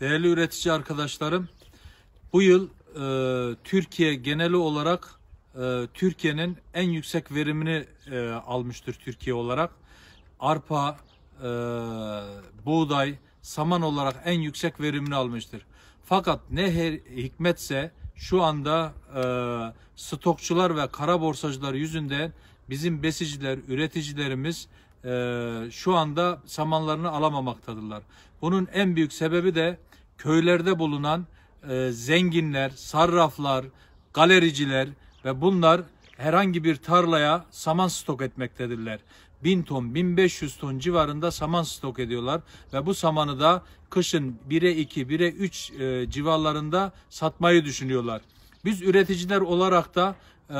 Değerli üretici arkadaşlarım, bu yıl e, Türkiye geneli olarak e, Türkiye'nin en yüksek verimini e, almıştır Türkiye olarak. Arpa, e, buğday, saman olarak en yüksek verimini almıştır. Fakat ne her hikmetse şu anda e, stokçular ve kara borsacılar yüzünden bizim besiciler, üreticilerimiz e, şu anda samanlarını alamamaktadırlar. Bunun en büyük sebebi de köylerde bulunan e, zenginler, sarraflar, galericiler ve bunlar herhangi bir tarlaya saman stok etmektedirler. 1000 ton, 1500 ton civarında saman stok ediyorlar ve bu samanı da kışın 1'e 2, 1'e 3 e, civarlarında satmayı düşünüyorlar. Biz üreticiler olarak da e,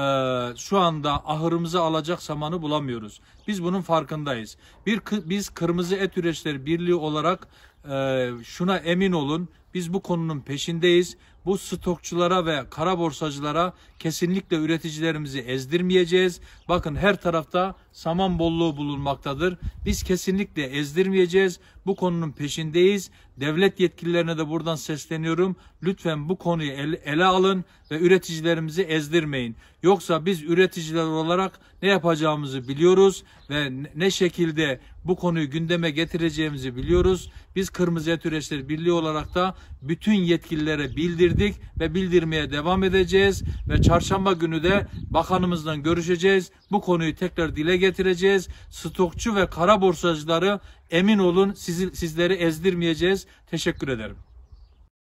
şu anda ahırımızı alacak samanı bulamıyoruz. Biz bunun farkındayız. Bir Biz Kırmızı Et Üreticileri Birliği olarak e, şuna emin olun biz bu konunun peşindeyiz bu stokçulara ve kara borsacılara kesinlikle üreticilerimizi ezdirmeyeceğiz. Bakın her tarafta saman bolluğu bulunmaktadır. Biz kesinlikle ezdirmeyeceğiz. Bu konunun peşindeyiz. Devlet yetkililerine de buradan sesleniyorum. Lütfen bu konuyu ele alın ve üreticilerimizi ezdirmeyin. Yoksa biz üreticiler olarak ne yapacağımızı biliyoruz ve ne şekilde bu konuyu gündeme getireceğimizi biliyoruz. Biz Kırmızı Et Üreticileri Birliği olarak da bütün yetkililere bildirdik bildirdik ve bildirmeye devam edeceğiz ve çarşamba günü de bakanımızla görüşeceğiz. Bu konuyu tekrar dile getireceğiz. Stokçu ve kara borsacıları emin olun sizi, sizleri ezdirmeyeceğiz. Teşekkür ederim.